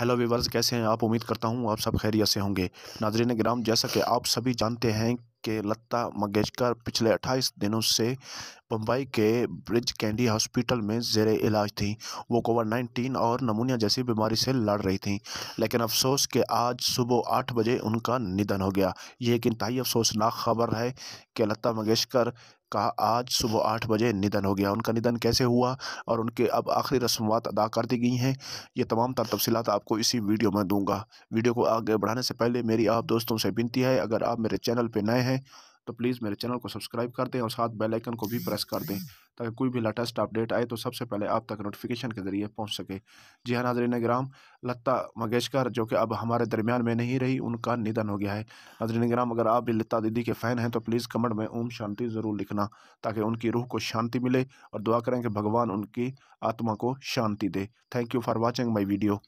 hello viewers कैसे हैं आप उम्मीद करता हूं आप सब खैरियत से होंगे नाजरीन ग्राम जैसा कि आप सभी जानते हैं कि लता मंगेशकर पिछले 28 दिनों से बम्बई के ब्रिज कैंडी हॉस्पिटल में जेर इलाज थी वो कोविड नाइन्टीन और नमूनिया जैसी बीमारी से लड़ रही थी लेकिन अफसोस के आज सुबह आठ बजे उनका निधन हो गया ये एक इंतहाई अफसोसनाक खबर है कि लता मंगेशकर का आज सुबह आठ बजे निधन हो गया उनका निधन कैसे हुआ और उनके अब आखिरी रस्मात अदा कर दी गई हैं ये तमाम तर तफसीत आपको इसी वीडियो में दूंगा वीडियो को आगे बढ़ाने से पहले मेरी आप दोस्तों से विनती है अगर आप मेरे चैनल पर नए हैं तो प्लीज़ मेरे चैनल को सब्सक्राइब कर दें और साथ बेल आइकन को भी प्रेस कर दें ताकि कोई भी लेटेस्ट अपडेट आए तो सबसे पहले आप तक नोटिफिकेशन के ज़रिए पहुँच सके जी हाँ नाजरीन ग्राम लता मंगेशकर जो कि अब हमारे दरमियान में नहीं रही उनका निधन हो गया है नाजरीन ग्राम अगर आप भी लता दीदी के फ़ैन हैं तो प्लीज़ कमेंट में ओम शांति ज़रूर लिखना ताकि उनकी रूह को शांति मिले और दुआ करें कि भगवान उनकी आत्मा को शांति दे thank you for watching my video